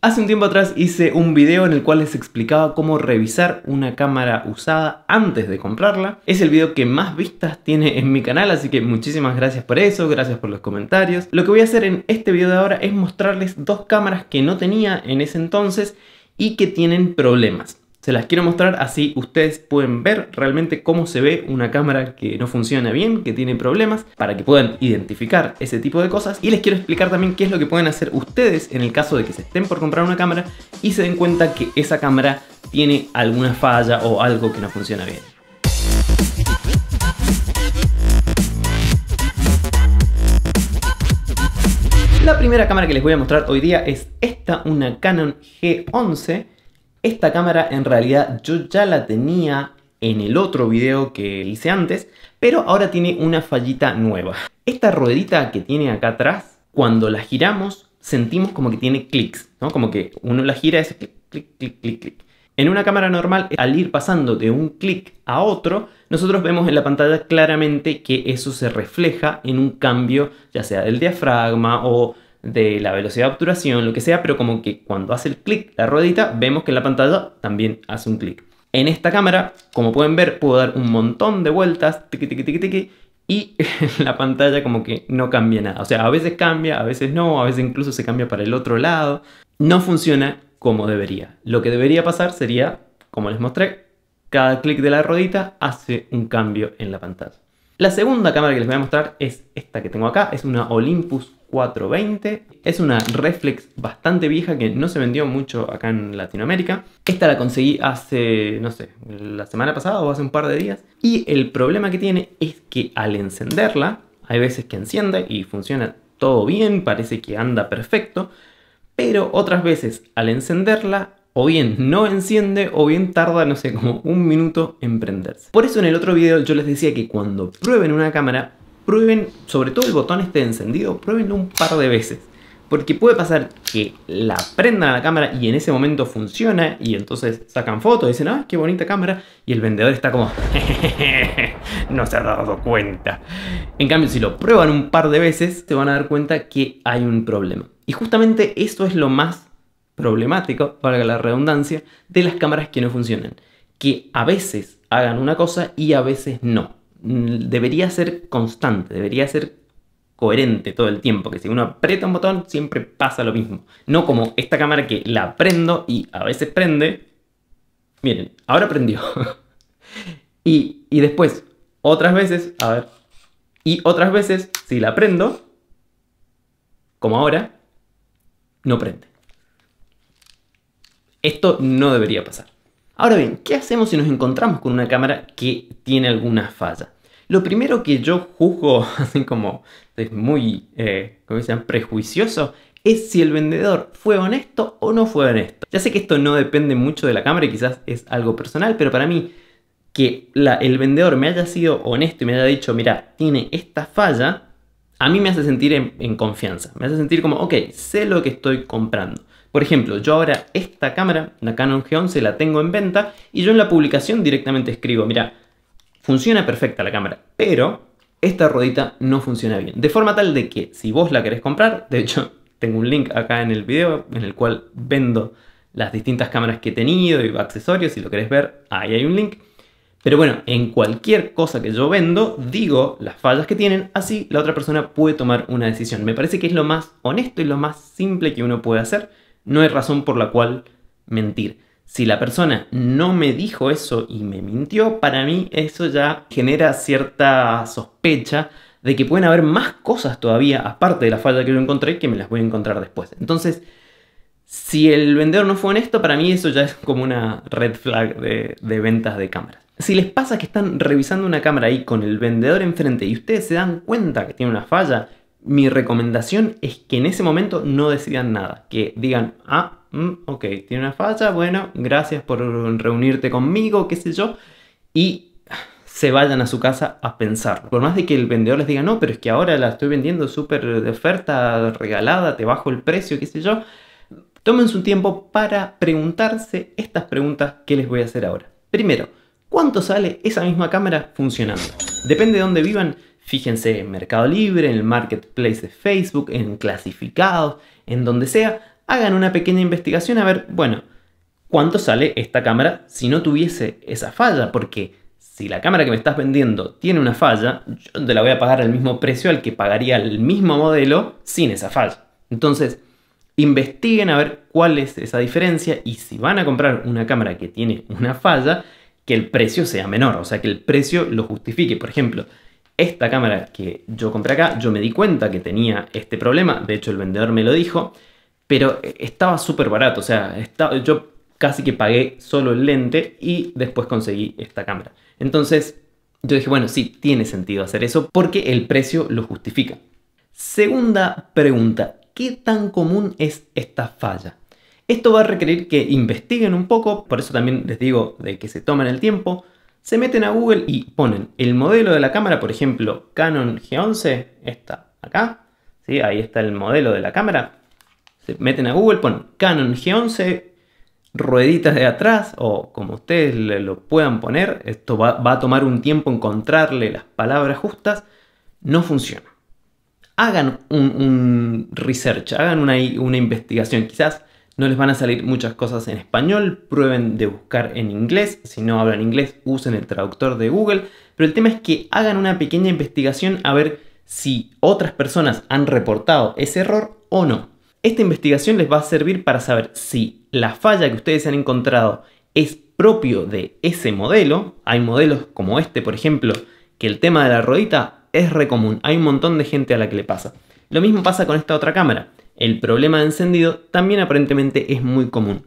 Hace un tiempo atrás hice un video en el cual les explicaba cómo revisar una cámara usada antes de comprarla. Es el video que más vistas tiene en mi canal, así que muchísimas gracias por eso, gracias por los comentarios. Lo que voy a hacer en este video de ahora es mostrarles dos cámaras que no tenía en ese entonces y que tienen problemas. Se las quiero mostrar así ustedes pueden ver realmente cómo se ve una cámara que no funciona bien, que tiene problemas, para que puedan identificar ese tipo de cosas. Y les quiero explicar también qué es lo que pueden hacer ustedes en el caso de que se estén por comprar una cámara y se den cuenta que esa cámara tiene alguna falla o algo que no funciona bien. La primera cámara que les voy a mostrar hoy día es esta, una Canon G11 esta cámara en realidad yo ya la tenía en el otro video que hice antes, pero ahora tiene una fallita nueva. Esta ruedita que tiene acá atrás, cuando la giramos sentimos como que tiene clics, ¿no? Como que uno la gira es clic, clic, clic, clic, clic. En una cámara normal, al ir pasando de un clic a otro, nosotros vemos en la pantalla claramente que eso se refleja en un cambio, ya sea del diafragma o de la velocidad de obturación, lo que sea, pero como que cuando hace el clic, la ruedita, vemos que en la pantalla también hace un clic. En esta cámara, como pueden ver, puedo dar un montón de vueltas, y la pantalla como que no cambia nada. O sea, a veces cambia, a veces no, a veces incluso se cambia para el otro lado. No funciona como debería. Lo que debería pasar sería, como les mostré, cada clic de la ruedita hace un cambio en la pantalla. La segunda cámara que les voy a mostrar es esta que tengo acá, es una Olympus 420. Es una reflex bastante vieja que no se vendió mucho acá en Latinoamérica. Esta la conseguí hace, no sé, la semana pasada o hace un par de días. Y el problema que tiene es que al encenderla, hay veces que enciende y funciona todo bien, parece que anda perfecto. Pero otras veces al encenderla o bien no enciende o bien tarda, no sé, como un minuto en prenderse. Por eso en el otro video yo les decía que cuando prueben una cámara prueben, sobre todo el botón esté encendido, pruébenlo un par de veces. Porque puede pasar que la prendan a la cámara y en ese momento funciona y entonces sacan fotos, y dicen, ah, qué bonita cámara, y el vendedor está como, no se ha dado cuenta. En cambio, si lo prueban un par de veces, te van a dar cuenta que hay un problema. Y justamente esto es lo más problemático, valga la redundancia, de las cámaras que no funcionan. Que a veces hagan una cosa y a veces no. Mm, debería ser constante, debería ser coherente todo el tiempo, que si uno aprieta un botón siempre pasa lo mismo. No como esta cámara que la prendo y a veces prende. Miren, ahora prendió. y, después, otras veces, a ver. Y otras veces, si la prendo, como ahora, no prende. Esto no debería pasar. Ahora bien, ¿qué hacemos si nos encontramos con una cámara que tiene alguna falla? Lo primero que yo juzgo, así como es muy, eh, como prejuicioso, es si el vendedor fue honesto o no fue honesto. Ya sé que esto no depende mucho de la cámara y quizás es algo personal, pero para mí que el vendedor me haya sido honesto y me haya dicho, mira, tiene esta falla, a mí me hace sentir en, confianza. Me hace sentir como, ok, sé lo que estoy comprando. Por ejemplo, yo ahora esta cámara, la Canon G11, la tengo en venta y yo en la publicación directamente escribo, mira, funciona perfecta la cámara, pero esta ruedita no funciona bien. De forma tal de que si vos la querés comprar, de hecho tengo un link acá en el video en el cual vendo las distintas cámaras que he tenido y accesorios, si lo querés ver, ahí hay un link. Pero bueno, en cualquier cosa que yo vendo, digo las fallas que tienen, así la otra persona puede tomar una decisión. Me parece que es lo más honesto y lo más simple que uno puede hacer. No hay razón por la cual mentir. Si la persona no me dijo eso y me mintió, para mí eso ya genera cierta sospecha de que pueden haber más cosas todavía, aparte de la falla que yo encontré, que me las voy a encontrar después. Entonces, si el vendedor no fue honesto, para mí eso ya es como una red flag de, ventas de cámaras. Si les pasa que están revisando una cámara ahí con el vendedor enfrente y ustedes se dan cuenta que tiene una falla, mi recomendación es que en ese momento no decidan nada, que digan, ah, mm, ok, tiene una falla, bueno, gracias por reunirte conmigo, qué sé yo, y se vayan a su casa a pensar. Por más de que el vendedor les diga, no, pero es que ahora la estoy vendiendo súper de oferta, regalada, te bajo el precio, qué sé yo, Tomen su tiempo para preguntarse estas preguntas que les voy a hacer ahora. Primero, ¿cuánto sale esa misma cámara funcionando? Depende de dónde vivan, fíjense en Mercado Libre, en el marketplace de Facebook, en clasificados, en donde sea, hagan una pequeña investigación a ver, bueno, ¿cuánto sale esta cámara si no tuviese esa falla? Porque si la cámara que me estás vendiendo tiene una falla, yo te la voy a pagar al mismo precio al que pagaría el mismo modelo sin esa falla. Entonces, investiguen a ver cuál es esa diferencia y si van a comprar una cámara que tiene una falla, que el precio sea menor, o sea, que el precio lo justifique. Por ejemplo, esta cámara que yo compré acá, yo me di cuenta que tenía este problema, de hecho el vendedor me lo dijo, pero estaba súper barato, o sea, yo casi que pagué solo el lente y después conseguí esta cámara. Entonces, yo dije, bueno, sí, tiene sentido hacer eso porque el precio lo justifica. Segunda pregunta, qué tan común es esta falla. Esto va a requerir que investiguen un poco, por eso también les digo de que se tomen el tiempo, se meten a Google y ponen el modelo de la cámara, por ejemplo, Canon G11, está acá, ¿sí? ahí está el modelo de la cámara, se meten a Google, ponen Canon G11, rueditas de atrás o como ustedes lo puedan poner, esto va a tomar un tiempo encontrarle las palabras justas, no funciona hagan un, research, hagan una, una investigación. Quizás no les van a salir muchas cosas en español, prueben de buscar en inglés, si no hablan inglés usen el traductor de Google, pero el tema es que hagan una pequeña investigación a ver si otras personas han reportado ese error o no. Esta investigación les va a servir para saber si la falla que ustedes han encontrado es propio de ese modelo, hay modelos como este por ejemplo, que el tema de la rodita es re común, hay un montón de gente a la que le pasa. Lo mismo pasa con esta otra cámara. El problema de encendido también aparentemente es muy común.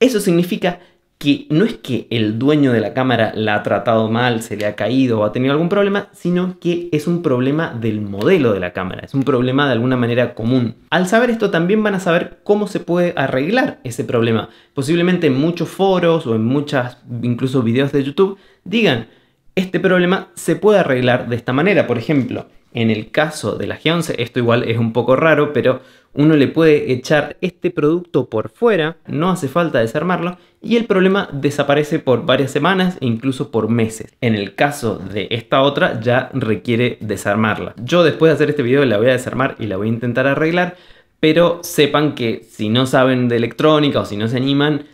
Eso significa que no es que el dueño de la cámara la ha tratado mal, se le ha caído o ha tenido algún problema, sino que es un problema del modelo de la cámara, es un problema de alguna manera común. Al saber esto también van a saber cómo se puede arreglar ese problema. Posiblemente en muchos foros o en muchas incluso videos de YouTube digan, este problema se puede arreglar de esta manera. Por ejemplo, en el caso de la G11, esto igual es un poco raro, pero uno le puede echar este producto por fuera, no hace falta desarmarlo, y el problema desaparece por varias semanas e incluso por meses. En el caso de esta otra, ya requiere desarmarla. Yo después de hacer este video la voy a desarmar y la voy a intentar arreglar, pero sepan que si no saben de electrónica o si no se animan,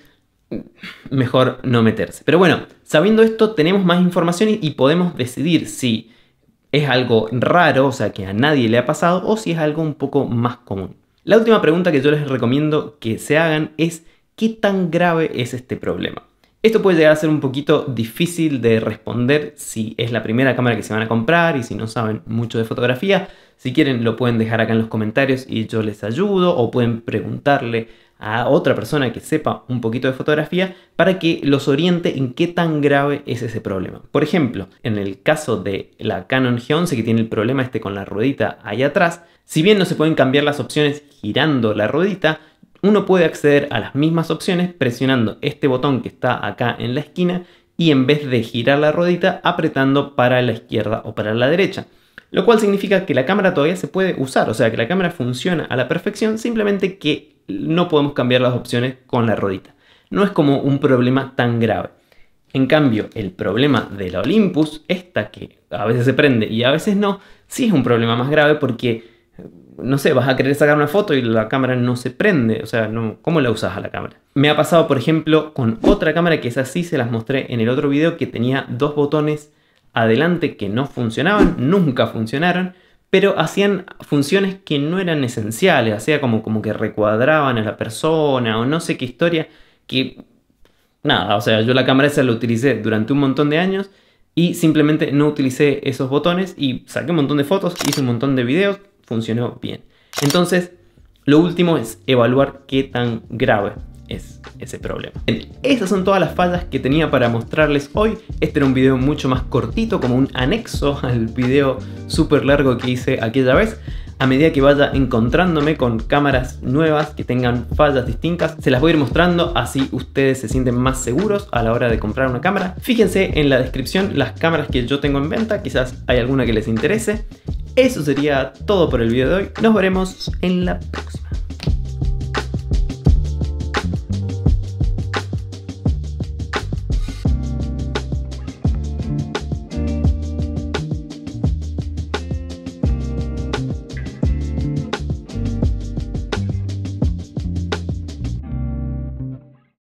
mejor no meterse. Pero bueno, sabiendo esto tenemos más información y, podemos decidir si es algo raro, o sea, que a nadie le ha pasado, o si es algo un poco más común. La última pregunta que yo les recomiendo que se hagan es ¿qué tan grave es este problema? Esto puede llegar a ser un poquito difícil de responder si es la primera cámara que se van a comprar y si no saben mucho de fotografía. Si quieren lo pueden dejar acá en los comentarios y yo les ayudo o pueden preguntarle a otra persona que sepa un poquito de fotografía para que los oriente en qué tan grave es ese problema. Por ejemplo, en el caso de la Canon G11 que tiene el problema este con la ruedita ahí atrás, si bien no se pueden cambiar las opciones girando la ruedita, uno puede acceder a las mismas opciones presionando este botón que está acá en la esquina y en vez de girar la ruedita apretando para la izquierda o para la derecha. Lo cual significa que la cámara todavía se puede usar, o sea que la cámara funciona a la perfección, simplemente que no podemos cambiar las opciones con la rodita. No es como un problema tan grave. En cambio, el problema de la Olympus, esta que a veces se prende y a veces no, sí es un problema más grave porque, no sé, vas a querer sacar una foto y la cámara no se prende. O sea, ¿cómo la usas a la cámara? Me ha pasado, por ejemplo, con otra cámara que es así, se las mostré en el otro video, que tenía dos botones adelante que no funcionaban, nunca funcionaron pero hacían funciones que no eran esenciales, hacía como, como que recuadraban a la persona o no sé qué historia, que nada, o sea, yo la cámara esa la utilicé durante un montón de años y simplemente no utilicé esos botones y saqué un montón de fotos, hice un montón de videos, funcionó bien. Entonces, lo último es evaluar qué tan grave es ese problema. Bien, esas son todas las fallas que tenía para mostrarles hoy. Este era un video mucho más cortito, como un anexo al video súper largo que hice aquella vez. A medida que vaya encontrándome con cámaras nuevas que tengan fallas distintas, se las voy a ir mostrando, así ustedes se sienten más seguros a la hora de comprar una cámara. Fíjense en la descripción las cámaras que yo tengo en venta, quizás hay alguna que les interese. Eso sería todo por el video de hoy, nos veremos en la próxima.